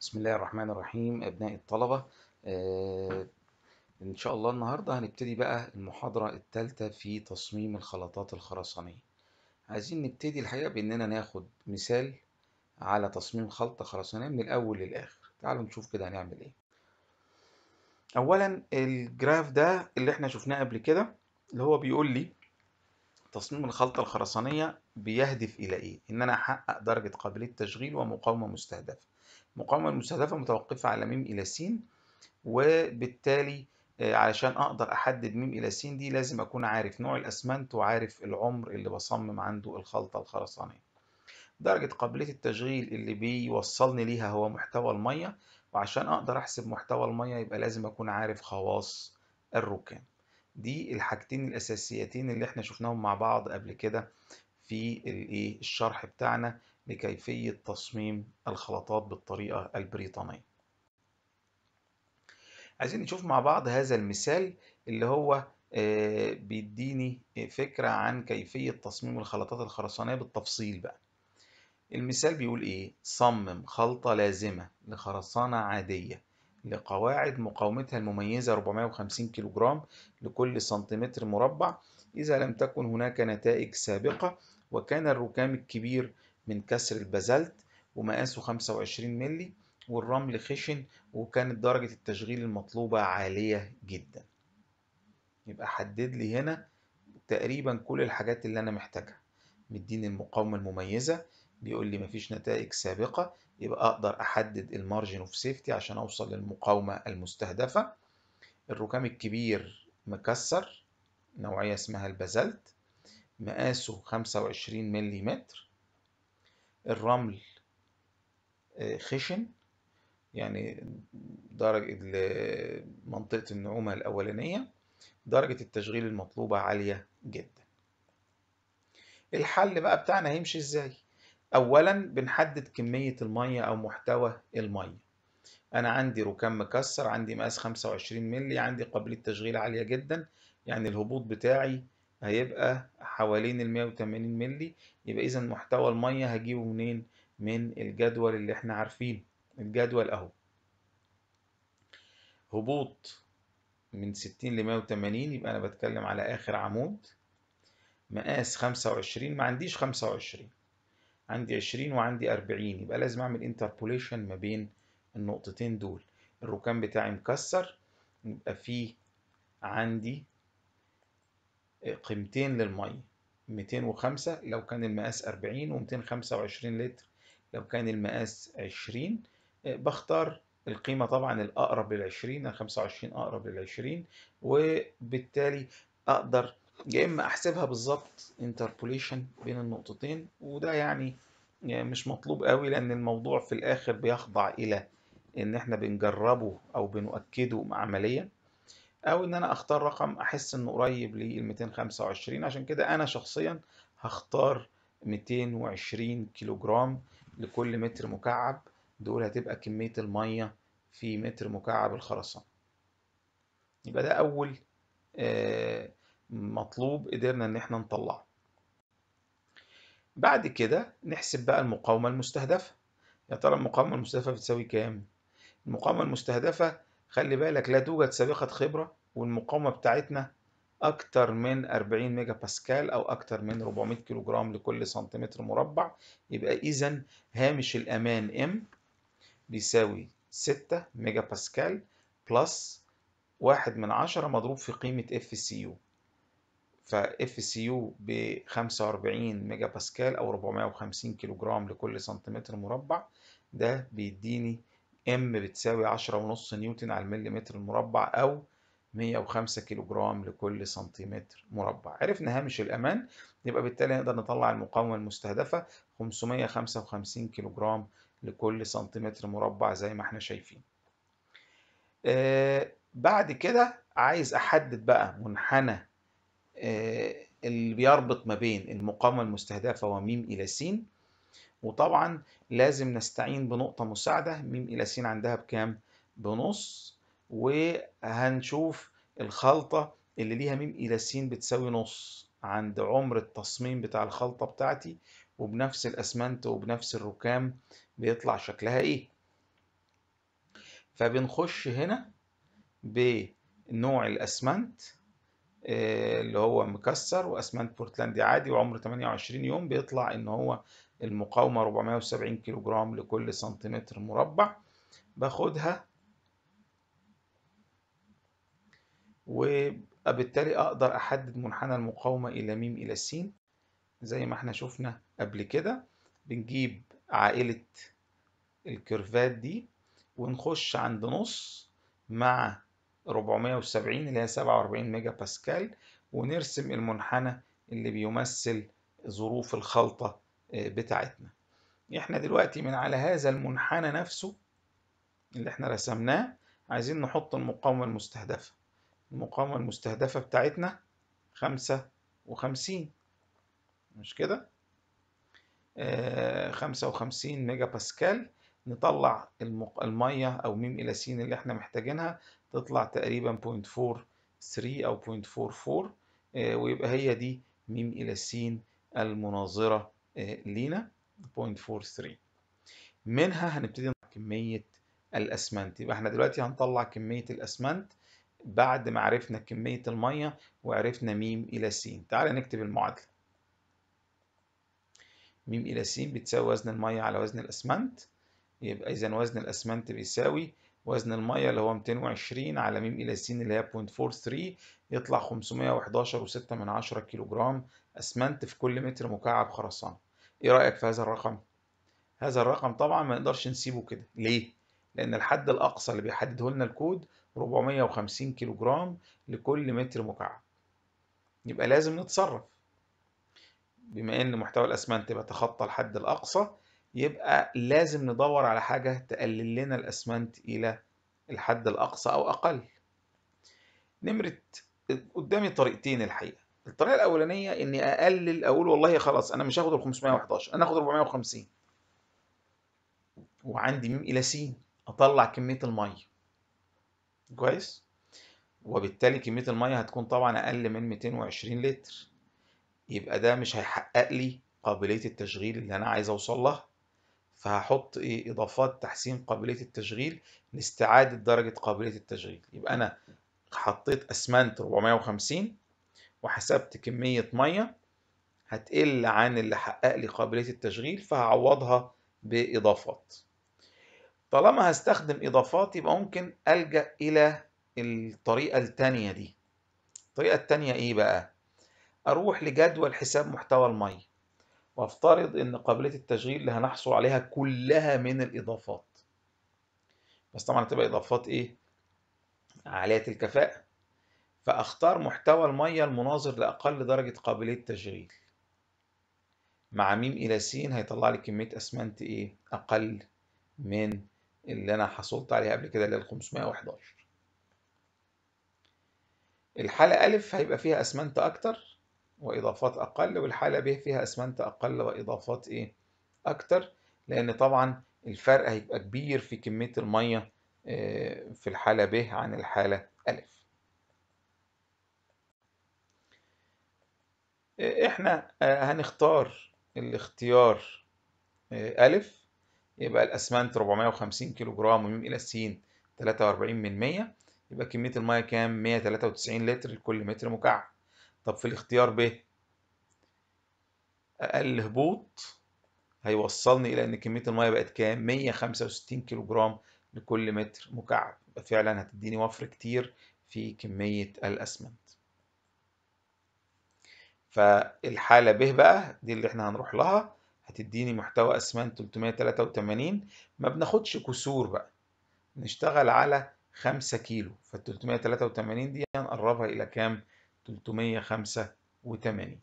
بسم الله الرحمن الرحيم أبناء الطلبة آه إن شاء الله النهاردة هنبتدي بقى المحاضرة الثالثة في تصميم الخلطات الخرسانية عايزين نبتدي الحقيقة بإننا ناخد مثال على تصميم خلطة خرسانية من الأول للآخر تعالوا نشوف كده هنعمل إيه أولا الجراف ده اللي إحنا شفناه قبل كده اللي هو بيقول لي تصميم الخلطة الخرسانية بيهدف إلى إيه؟ إن أنا أحقق درجة قابلية تشغيل ومقاومة مستهدفة المقاومة المستهدفة متوقفة على م إلى س وبالتالي آه، علشان أقدر أحدد م إلى س دي لازم أكون عارف نوع الأسمنت وعارف العمر اللي بصمم عنده الخلطة الخرسانية درجة قابلية التشغيل اللي بيوصلني ليها هو محتوى المية وعشان أقدر أحسب محتوى المية يبقى لازم أكون عارف خواص الركام دي الحاجتين الأساسيتين اللي احنا شفناهم مع بعض قبل كده في إيه، الشرح بتاعنا لكيفية تصميم الخلطات بالطريقة البريطانية عايزين نشوف مع بعض هذا المثال اللي هو آه، بيديني فكرة عن كيفية تصميم الخلطات الخرسانية بالتفصيل بقى المثال بيقول ايه صمم خلطة لازمة لخرسانة عادية لقواعد مقاومتها المميزة 450 كيلوغرام لكل سنتيمتر مربع إذا لم تكن هناك نتائج سابقة وكان الركام الكبير من كسر البازلت ومقاسه 25 مللي والرمل خشن وكانت درجة التشغيل المطلوبة عالية جدا يبقى حدد لي هنا تقريبا كل الحاجات اللي أنا محتاجها مديني المقاومة المميزة بيقول لي مفيش نتائج سابقة يبقى أقدر أحدد المارجن اوف سيفتي عشان أوصل للمقاومة المستهدفة الركام الكبير مكسر نوعية اسمها البازلت مقاسه 25 متر الرمل آه، خشن يعني درجة منطقة النعومة الأولانية درجة التشغيل المطلوبة عالية جدا الحل بقى بتاعنا هيمشي ازاي أولا بنحدد كمية المية أو محتوى المية أنا عندي ركام مكسر عندي مقاس 25 مللي عندي قابلية تشغيل عالية جدا يعني الهبوط بتاعي هيبقى حوالين ال 180 مللي يبقى إذا محتوى المية هجيبه منين؟ من الجدول اللي احنا عارفينه الجدول أهو هبوط من 60 ل 180 يبقى أنا بتكلم على آخر عمود مقاس 25 ما عنديش 25 عندي 20 وعندي 40 يبقى لازم أعمل انتربوليشن ما بين النقطتين دول الركام بتاعي مكسر يبقى فيه عندي قيمتين للمية 205 لو كان المقاس 40 و225 لتر لو كان المقاس 20 آه، بختار القيمة طبعا الأقرب لل 20 ال 25 أقرب لل 20 وبالتالي أقدر يا إما أحسبها بالظبط انتربوليشن بين النقطتين وده يعني آه، مش مطلوب قوي لأن الموضوع في الآخر بيخضع إلى إن إحنا بنجربه أو بنؤكده عمليا أو إن أنا أختار رقم أحس إنه قريب لل 225 عشان كده أنا شخصيا هختار 220 كيلو جرام لكل متر مكعب دول هتبقى كمية المية في متر مكعب الخرسانة يبقى ده أول آه، مطلوب قدرنا إن احنا نطلعه بعد كده نحسب بقى المقاومة المستهدفة يا ترى المقاومة المستهدفة بتساوي كام؟ المقاومة المستهدفة خلي بالك لا توجد سابقة خبرة والمقاومة بتاعتنا أكتر من 40 ميجا باسكال أو أكتر من 400 كيلو جرام لكل سنتيمتر مربع يبقى إذا هامش الأمان M بيساوي 6 ميجا باسكال بلس 1 من 10 مضروب في قيمة اف سي يو فاف سي يو ب 45 ميجا باسكال او 450 كيلو جرام لكل سنتيمتر مربع ده بيديني ام بتساوي عشرة ونص نيوتن على المليمتر المربع أو 105 كيلو جرام لكل سنتيمتر مربع عرفنا هامش الأمان يبقى بالتالي نقدر نطلع المقاومة المستهدفة 555 كيلو جرام لكل سنتيمتر مربع زي ما احنا شايفين آه، بعد كده عايز أحدد بقى منحنى آه، اللي بيربط ما بين المقاومة المستهدفة وميم إلى س وطبعا لازم نستعين بنقطة مساعدة م إلى س عندها بكام؟ بنص وهنشوف الخلطة اللي ليها م إلى س بتساوي نص عند عمر التصميم بتاع الخلطة بتاعتي وبنفس الأسمنت وبنفس الركام بيطلع شكلها إيه فبنخش هنا بنوع الأسمنت آه، اللي هو مكسر وأسمنت بورتلاندي عادي وعمره 28 يوم بيطلع إن هو المقاومة 470 كيلو جرام لكل سنتيمتر مربع باخدها وبالتالي أقدر أحدد منحنى المقاومة إلى م إلى س زي ما احنا شفنا قبل كده بنجيب عائلة الكيرفات دي ونخش عند نص مع 470 اللي هي 47 ميجا باسكال ونرسم المنحنى اللي بيمثل ظروف الخلطة آه، بتاعتنا احنا دلوقتي من على هذا المنحنى نفسه اللي احنا رسمناه عايزين نحط المقاومة المستهدفة المقاومة المستهدفة بتاعتنا خمسة وخمسين مش كده آه، خمسة وخمسين ميجا باسكال نطلع المية أو ميم إلى سين اللي احنا محتاجينها تطلع تقريبا 0.43 أو 0.44 آه، ويبقى هي دي ميم إلى سين المناظرة آه، لينا 0.43 منها هنبتدي نطلع كمية الأسمنت يبقى احنا دلوقتي هنطلع كمية الأسمنت بعد ما عرفنا كمية المية وعرفنا ميم إلى س تعال نكتب المعادلة ميم إلى س بتساوي وزن المية على وزن الأسمنت يبقى إذا وزن الأسمنت بيساوي وزن المية اللي هو 220 على ميم إلى س اللي هي 0.43 يطلع 511.6 كيلو جرام أسمنت في كل متر مكعب خرسانة ايه رايك في هذا الرقم هذا الرقم طبعا ما نقدرش نسيبه كده ليه لان الحد الاقصى اللي بيحدده لنا الكود 450 كيلو جرام لكل متر مكعب يبقى لازم نتصرف بما ان محتوى الاسمنت بيتخطى الحد الاقصى يبقى لازم ندور على حاجه تقلل لنا الاسمنت الى الحد الاقصى او اقل نمره قدامي طريقتين الحقيقه الطريقه الاولانيه اني اقلل اقول والله خلاص انا مش هاخد ال 511 انا هاخد 450 وعندي ميم الى س اطلع كميه الميه كويس وبالتالي كميه الميه هتكون طبعا اقل من 220 لتر يبقى ده مش هيحقق لي قابليه التشغيل اللي انا عايز اوصل لها فهحط ايه اضافات تحسين قابليه التشغيل لاستعاده درجه قابليه التشغيل يبقى انا حطيت اسمنت 450 وحسبت كمية مية هتقل عن اللي حقق لي قابلية التشغيل فهعوضها بإضافات طالما هستخدم إضافات يبقى ممكن ألجأ إلى الطريقة التانية دي الطريقة التانية إيه بقى؟ أروح لجدول حساب محتوى المية وافترض ان قابليه التشغيل اللي هنحصل عليها كلها من الاضافات بس طبعا هتبقى اضافات ايه عاليه الكفاءه فأختار محتوى المية المناظر لأقل درجة قابلية تشغيل مع م إلى س هيطلع لي كمية أسمنت إيه أقل من اللي أنا حصلت عليها قبل كده اللي هي 511 الحالة أ هيبقى فيها أسمنت أكتر وإضافات أقل والحالة ب فيها أسمنت أقل وإضافات إيه أكتر لأن طبعا الفرق هيبقى كبير في كمية المية آه، في الحالة ب عن الحالة أ إيه، احنا آه، هنختار الاختيار آه، ألف يبقى الأسمنت 450 كيلو جرام وميم إلى السين 43 من 100 يبقى كمية المية كام؟ 193 لتر لكل متر مكعب طب في الاختيار ب أقل هبوط هيوصلني إلى إن كمية المية بقت كام؟ 165 كيلو جرام لكل متر مكعب يبقى فعلا هتديني وفر كتير في كمية الأسمنت فالحالة ب بقى دي اللي احنا هنروح لها هتديني محتوى اسمنت 383 ما بناخدش كسور بقى نشتغل على 5 كيلو فال 383 دي هنقربها الى كام 385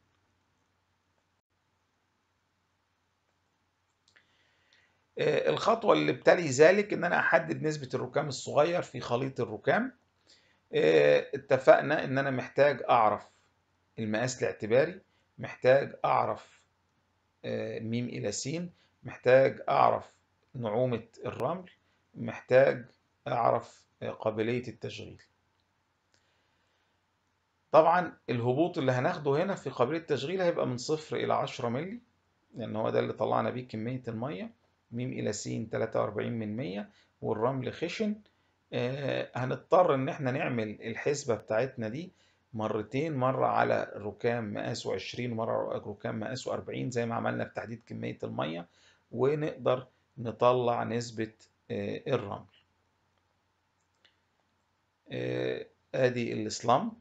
آه، الخطوة اللي بتلي ذلك إن أنا أحدد نسبة الركام الصغير في خليط الركام آه، اتفقنا إن أنا محتاج أعرف المقاس الاعتباري محتاج أعرف آه، ميم إلى س محتاج أعرف نعومة الرمل محتاج أعرف آه، قابلية التشغيل طبعا الهبوط اللي هناخده هنا في قابلية التشغيل هيبقى من صفر إلى عشرة ملي لأن هو ده اللي طلعنا بيه كمية المية ميم إلى س تلاتة وأربعين من مية والرمل خشن آه، هنضطر إن احنا نعمل الحسبة بتاعتنا دي مرتين مرة على ركام مقاسه 20 مرة على ركام مقاسه 40 زي ما عملنا في تحديد كمية المية ونقدر نطلع نسبة آه، الرمل آه، ادي السلامب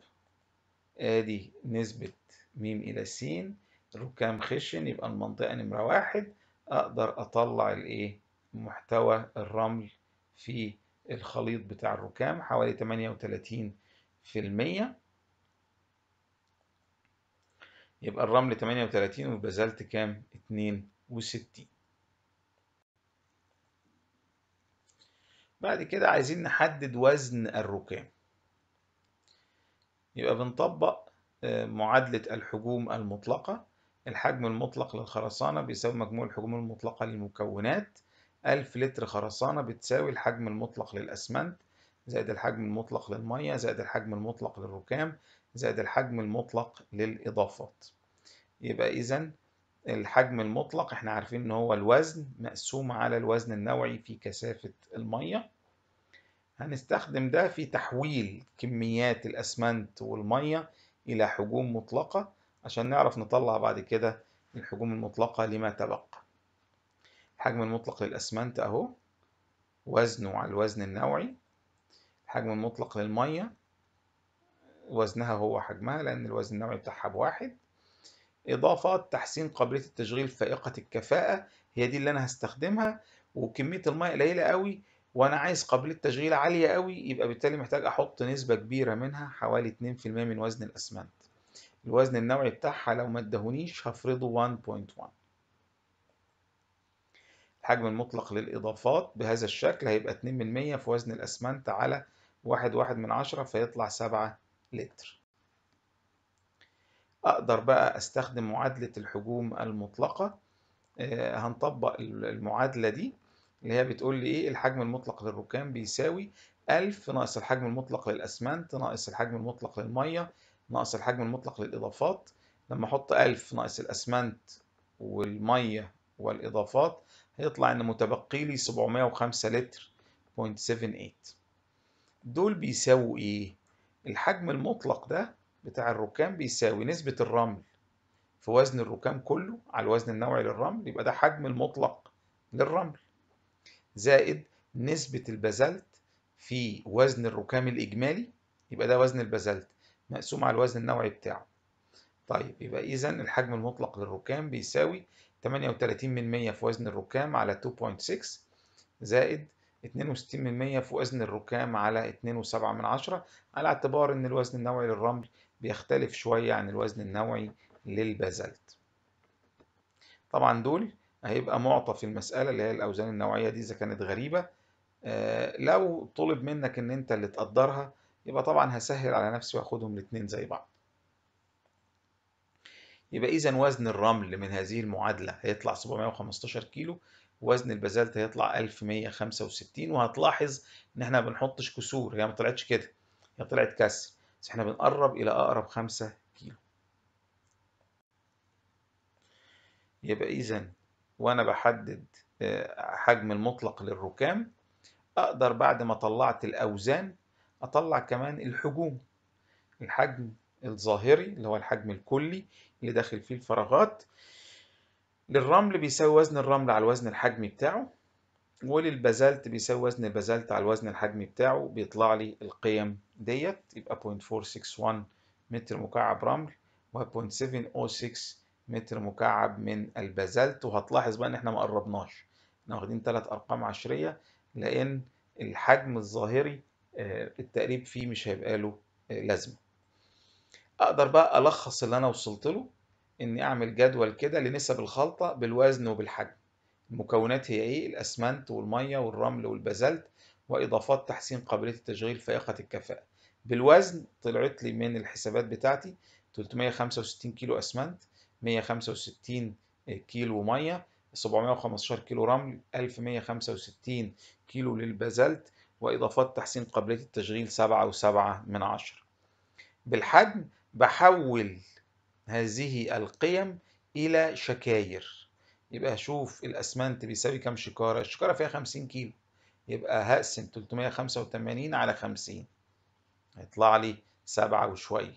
ادي نسبة ميم الى س ركام خشن يبقى المنطقة نمرة واحد اقدر اطلع الايه محتوى الرمل في الخليط بتاع الركام حوالي 38 في المية يبقى الرمل 38 والبازلت كام 62 بعد كده عايزين نحدد وزن الركام يبقى بنطبق آه، معادلة الحجوم المطلقة الحجم المطلق للخرسانة بيساوي مجموع الحجوم المطلقة للمكونات ألف لتر خرسانة بتساوي الحجم المطلق للأسمنت زائد الحجم المطلق للمية زائد الحجم المطلق للركام زائد الحجم المطلق للإضافات يبقى إذا الحجم المطلق احنا عارفين ان هو الوزن مقسوم على الوزن النوعي في كثافة المية هنستخدم ده في تحويل كميات الأسمنت والمية إلى حجوم مطلقة عشان نعرف نطلع بعد كده الحجوم المطلقة لما تبقى الحجم المطلق للأسمنت أهو وزنه على الوزن النوعي الحجم المطلق للمية وزنها هو حجمها لأن الوزن النوعي بتاعها بواحد إضافة تحسين قابلية التشغيل فائقة الكفاءة هي دي اللي أنا هستخدمها وكمية المية قليلة قوي وأنا عايز قابلية تشغيل عالية قوي يبقى بالتالي محتاج أحط نسبة كبيرة منها حوالي 2% من وزن الأسمنت الوزن النوعي بتاعها لو ما ادهونيش هفرضه 1.1 الحجم المطلق للإضافات بهذا الشكل هيبقى 2% في وزن الأسمنت على واحد واحد من عشرة فيطلع سبعة لتر أقدر بقى أستخدم معادلة الحجوم المطلقة آه، هنطبق المعادلة دي اللي هي بتقول لي إيه الحجم المطلق للركام بيساوي 1000 ناقص الحجم المطلق للأسمنت ناقص الحجم المطلق للمية ناقص الحجم المطلق للإضافات لما أحط 1000 ناقص الأسمنت والمية والإضافات هيطلع إن متبقي لي 705 لتر .78 دول بيساووا إيه؟ الحجم المطلق ده بتاع الركام بيساوي نسبة الرمل في وزن الركام كله على الوزن النوعي للرمل يبقى ده حجم المطلق للرمل زائد نسبة البازلت في وزن الركام الإجمالي يبقى ده وزن البازلت مقسوم على الوزن النوعي بتاعه طيب يبقى إذا الحجم المطلق للركام بيساوي 38 من 100 في وزن الركام على 2.6 زائد 62% في وزن الركام على 2.7 على اعتبار ان الوزن النوعي للرمل بيختلف شوية عن الوزن النوعي للبازلت طبعا دول هيبقى معطى في المسألة اللي هي الأوزان النوعية دي إذا كانت غريبة آه لو طلب منك إن أنت اللي تقدرها يبقى طبعا هسهل على نفسي وآخدهم الاثنين زي بعض يبقى إذا وزن الرمل من هذه المعادلة هيطلع 715 كيلو وزن البازلت هيطلع 1165 وهتلاحظ ان احنا ما بنحطش كسور هي ما طلعتش كده هي طلعت كسر بس احنا بنقرب الى اقرب 5 كيلو يبقى اذا وانا بحدد آه، حجم المطلق للركام اقدر بعد ما طلعت الاوزان اطلع كمان الحجوم الحجم الظاهري اللي هو الحجم الكلي اللي داخل فيه الفراغات للرمل بيساوي وزن الرمل على الوزن الحجمي بتاعه وللبازلت بيساوي وزن البازلت على الوزن الحجمي بتاعه بيطلع لي القيم ديت يبقى 0.461 متر مكعب رمل و 0.706 متر مكعب من البازلت وهتلاحظ بقى ان احنا ما قربناش احنا واخدين ثلاث ارقام عشريه لان الحجم الظاهري آه، التقريب فيه مش هيبقى له آه، لازمه اقدر بقى الخص اللي انا وصلت له إني أعمل جدول كده لنسب الخلطة بالوزن وبالحجم المكونات هي إيه؟ الأسمنت والمية والرمل والبازلت وإضافات تحسين قابلية التشغيل فائقة الكفاءة بالوزن طلعت لي من الحسابات بتاعتي 365 كيلو أسمنت 165 كيلو مية 715 كيلو رمل 1165 كيلو للبازلت وإضافات تحسين قابلية التشغيل 7.7 من 10 بالحجم بحول هذه القيم إلى شكاير يبقى شوف الأسمنت بيساوي كام شكارة الشكارة فيها 50 كيلو يبقى هقسم 385 على 50 هيطلع لي سبعة وشوية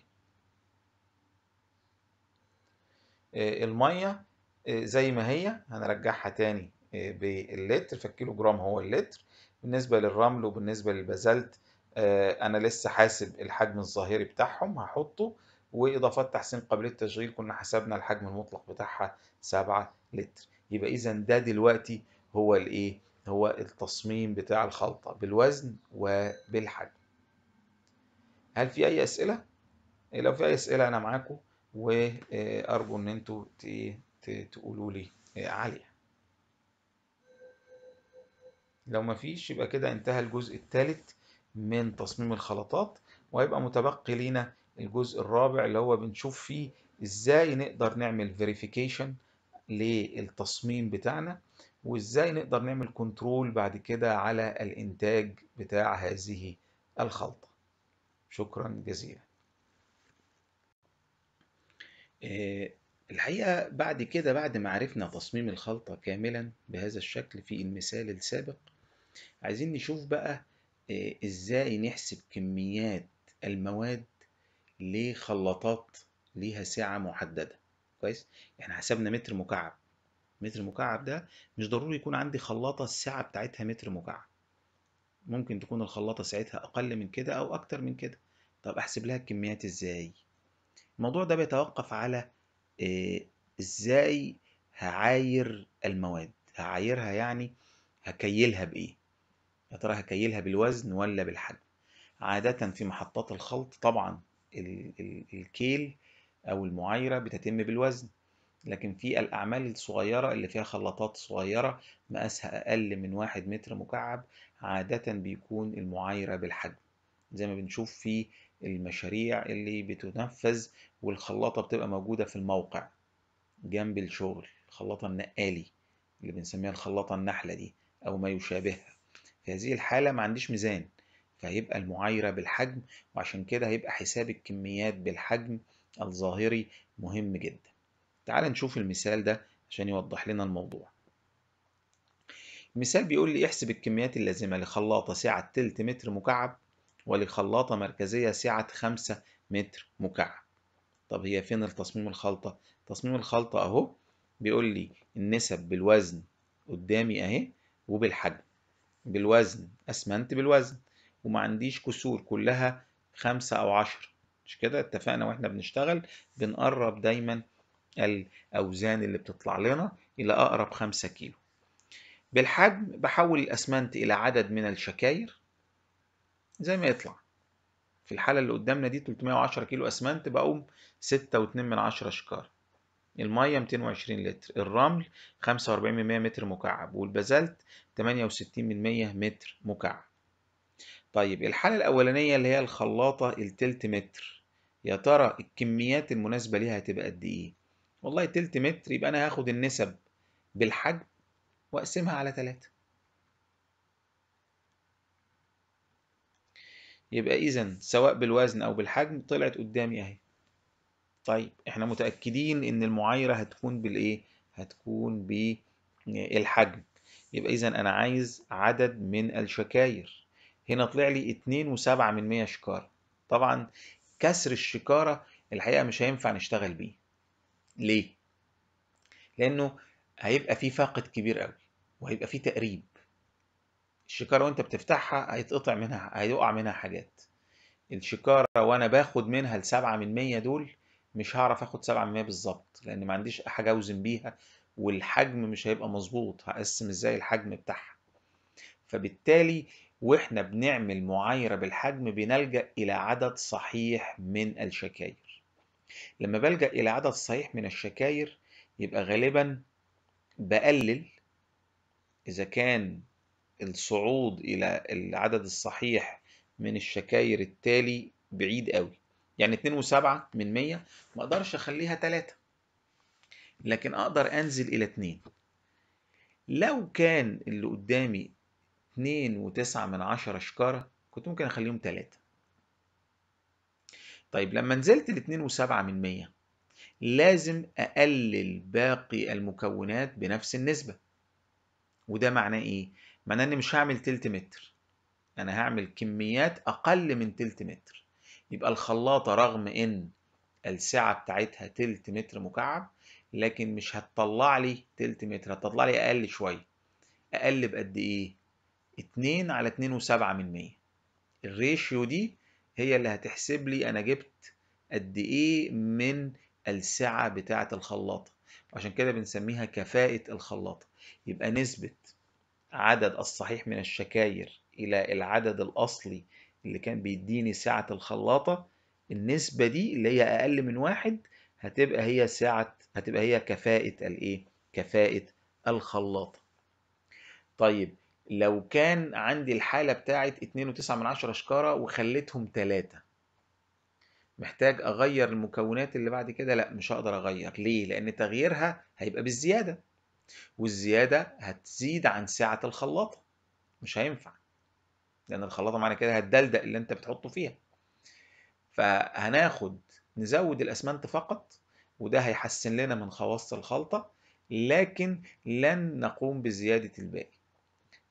آه، المية آه، زي ما هي هنرجعها تاني آه، باللتر فالكيلو جرام هو اللتر بالنسبة للرمل وبالنسبة للبازلت أنا لسه حاسب الحجم الظاهري بتاعهم هحطه واضافات تحسين قابليه التشغيل كنا حسبنا الحجم المطلق بتاعها 7 لتر يبقى اذا ده دلوقتي هو الايه هو التصميم بتاع الخلطه بالوزن وبالحجم هل في اي اسئله إيه، لو في اي اسئله انا معاكم وارجو ان انتوا تقولوا لي آه، عليها لو مفيش يبقى كده انتهى الجزء الثالث من تصميم الخلطات وهيبقى متبقي لينا الجزء الرابع اللي هو بنشوف فيه ازاي نقدر نعمل فيريفيكيشن للتصميم بتاعنا وازاي نقدر نعمل كنترول بعد كده على الانتاج بتاع هذه الخلطة شكرا جزيلا آه، الحقيقة بعد كده بعد ما عرفنا تصميم الخلطة كاملا بهذا الشكل في المثال السابق عايزين نشوف بقى آه، ازاي نحسب كميات المواد لخلاطات ليها سعة محددة كويس احنا يعني حسبنا متر مكعب متر مكعب ده مش ضروري يكون عندي خلاطة السعة بتاعتها متر مكعب ممكن تكون الخلاطة ساعتها أقل من كده أو أكتر من كده طب أحسب لها الكميات إزاي الموضوع ده بيتوقف على آه، إزاي هعاير المواد هعايرها يعني هكيلها بإيه يا ترى هكيلها بالوزن ولا بالحجم عادة في محطات الخلط طبعا الكيل أو المعايرة بتتم بالوزن لكن في الأعمال الصغيرة اللي فيها خلاطات صغيرة مقاسها أقل من واحد متر مكعب عادة بيكون المعايرة بالحجم زي ما بنشوف في المشاريع اللي بتنفذ والخلاطة بتبقى موجودة في الموقع جنب الشغل الخلاطة النقالي اللي بنسميها الخلاطة النحلة دي أو ما يشابهها في هذه الحالة ما عنديش ميزان فهيبقى المعايرة بالحجم وعشان كده هيبقى حساب الكميات بالحجم الظاهري مهم جدا تعال نشوف المثال ده عشان يوضح لنا الموضوع المثال بيقول لي احسب الكميات اللازمة لخلاطة سعة تلت متر مكعب ولخلاطة مركزية سعة خمسة متر مكعب طب هي فين التصميم الخلطة؟ تصميم الخلطة اهو بيقول لي النسب بالوزن قدامي اهي وبالحجم بالوزن اسمنت بالوزن وما عنديش كسور كلها خمسة أو عشرة مش كده اتفقنا واحنا بنشتغل بنقرب دايما الأوزان اللي بتطلع لنا إلى أقرب خمسة كيلو بالحجم بحول الأسمنت إلى عدد من الشكاير زي ما يطلع في الحالة اللي قدامنا دي 310 كيلو أسمنت بقوم 6.2 من عشرة شكار المية 220 لتر الرمل 45% من 100 متر مكعب والبازلت 68% من 100 متر مكعب طيب الحالة الأولانية اللي هي الخلاطة التلت متر يا ترى الكميات المناسبة ليها هتبقى قد إيه؟ والله تلت متر يبقى أنا هاخد النسب بالحجم وأقسمها على تلاتة يبقى إذا سواء بالوزن أو بالحجم طلعت قدامي أهي طيب إحنا متأكدين إن المعايرة هتكون بالإيه؟ هتكون بالحجم يبقى إذا أنا عايز عدد من الشكاير هنا طلع لي 2.7 من 100 شكارة طبعا كسر الشكارة الحقيقة مش هينفع نشتغل بيه ليه؟ لأنه هيبقى فيه فاقد كبير قوي وهيبقى فيه تقريب الشكارة وانت بتفتحها هيتقطع منها هيقع منها حاجات الشكارة وانا باخد منها السبعة من مية دول مش هعرف اخد سبعة من مية بالظبط لان ما عنديش حاجة اوزن بيها والحجم مش هيبقى مظبوط هقسم ازاي الحجم بتاعها فبالتالي واحنا بنعمل معايرة بالحجم بنلجأ إلى عدد صحيح من الشكاير لما بلجأ إلى عدد صحيح من الشكاير يبقى غالبا بقلل إذا كان الصعود إلى العدد الصحيح من الشكاير التالي بعيد قوي يعني 2 و7 من 100 ما اقدرش اخليها 3 لكن اقدر انزل الى 2 لو كان اللي قدامي اتنين وتسعة من عشرة شكارة كنت ممكن أخليهم 3 طيب لما نزلت ل وسبعة من 100 لازم أقلل باقي المكونات بنفس النسبة وده معناه إيه؟ معناه إني مش هعمل تلت متر أنا هعمل كميات أقل من تلت متر يبقى الخلاطة رغم إن السعة بتاعتها تلت متر مكعب لكن مش هتطلع لي تلت متر هتطلع لي أقل شوية أقل بقد إيه؟ 2 على 2.7 من 100 الريشيو دي هي اللي هتحسب لي انا جبت قد ايه من السعة بتاعة الخلاطة عشان كده بنسميها كفاءة الخلاطة يبقى نسبة عدد الصحيح من الشكاير إلى العدد الأصلي اللي كان بيديني سعة الخلاطة النسبة دي اللي هي أقل من واحد هتبقى هي سعة هتبقى هي كفاءة الإيه؟ كفاءة الخلاطة. طيب لو كان عندي الحالة بتاعت اتنين وتسعة من عشرة شكارة وخليتهم تلاتة محتاج أغير المكونات اللي بعد كده لأ مش هقدر أغير ليه؟ لأن تغييرها هيبقى بالزيادة والزيادة هتزيد عن سعة الخلاطة مش هينفع لأن الخلاطة معنى كده هتدلدق اللي أنت بتحطه فيها فهناخد نزود الأسمنت فقط وده هيحسن لنا من خواص الخلطة لكن لن نقوم بزيادة الباقي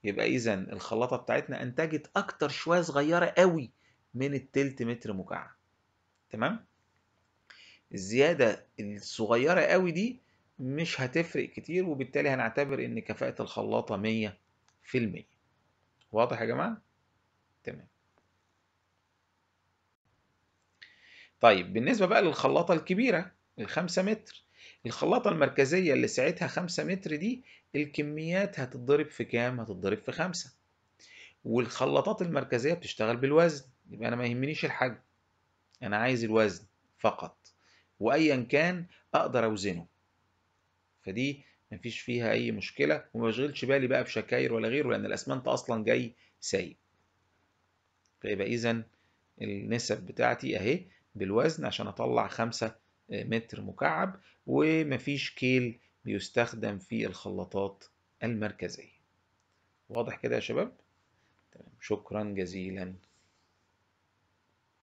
يبقى اذا الخلاطه بتاعتنا انتجت اكتر شويه صغيره قوي من التلت متر مكعب تمام الزياده الصغيره قوي دي مش هتفرق كتير وبالتالي هنعتبر ان كفاءه الخلاطه 100% واضح يا جماعه تمام طيب بالنسبه بقى للخلاطه الكبيره الخمسة متر الخلاطة المركزية اللي سعتها 5 متر دي الكميات هتتضرب في كام؟ هتتضرب في 5 والخلاطات المركزية بتشتغل بالوزن يبقى أنا ما يهمنيش الحجم أنا عايز الوزن فقط وأيا كان أقدر أوزنه فدي مفيش فيها أي مشكلة وما بشغلش بالي بقى بشكاير ولا غيره لأن الأسمنت أصلا جاي سايب فيبقى إذا النسب بتاعتي أهي بالوزن عشان أطلع خمسة متر مكعب ومفيش كيل بيستخدم في الخلاطات المركزية واضح كده يا شباب؟ شكرا جزيلا